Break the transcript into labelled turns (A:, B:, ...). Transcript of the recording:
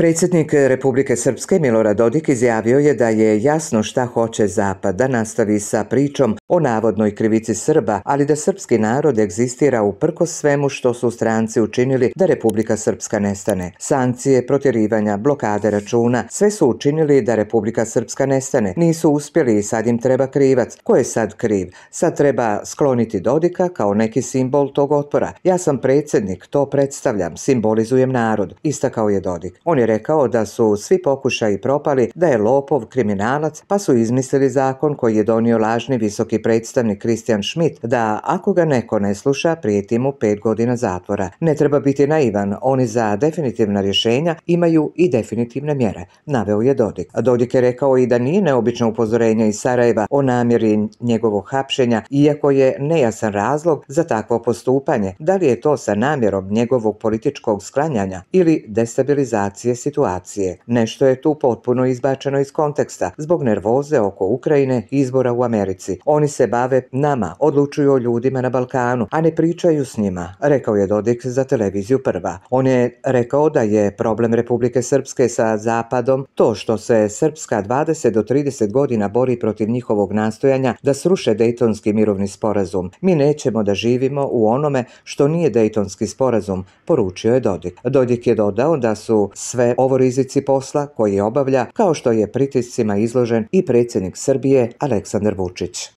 A: Predsjednik Republike Srpske Milorad Dodik izjavio je da je jasno šta hoće Zapad da nastavi sa pričom o navodnoj krivici Srba, ali da srpski narod egzistira uprkos svemu što su stranci učinili da Republika Srpska nestane. Sankcije, protjerivanja, blokade računa, sve su učinili da Republika Srpska nestane. Nisu uspjeli i sad im treba krivac. Ko je sad kriv? Sad treba skloniti Dodika kao neki simbol tog otpora. Ja sam predsjednik, to predstavljam, simbolizujem narod, istakao je Dodik. On je rekao da su svi pokušaji propali, da je lopov kriminalac, pa su izmislili zakon koji je donio lažni visoki predstavnik Christian Schmidt da ako ga neko ne sluša, prijeti mu pet godina zatvora. Ne treba biti naivan, oni za definitivna rješenja imaju i definitivne mjere, naveo je Dodik. Dodik je rekao i da nije neobično upozorenje iz Sarajeva o namjeri njegovog hapšenja, iako je nejasan razlog za takvo postupanje, da li je to sa namjerom njegovog političkog sklanjanja ili destabilizacije situacije. Nešto je tu potpuno izbačeno iz konteksta zbog nervoze oko Ukrajine i izbora u Americi. Oni se bave nama, odlučuju o ljudima na Balkanu, a ne pričaju s njima, rekao je Dodik za televiziju Prva. On je rekao da je problem Republike Srpske sa Zapadom to što se Srpska 20 do 30 godina bori protiv njihovog nastojanja da sruše Dejtonski mirovni sporazum. Mi nećemo da živimo u onome što nije Dejtonski sporazum, poručio je Dodik. Dodik je dodao da su sve ovo rizici posla koji obavlja kao što je pritiscima izložen i predsjednik Srbije Aleksandar Vučić.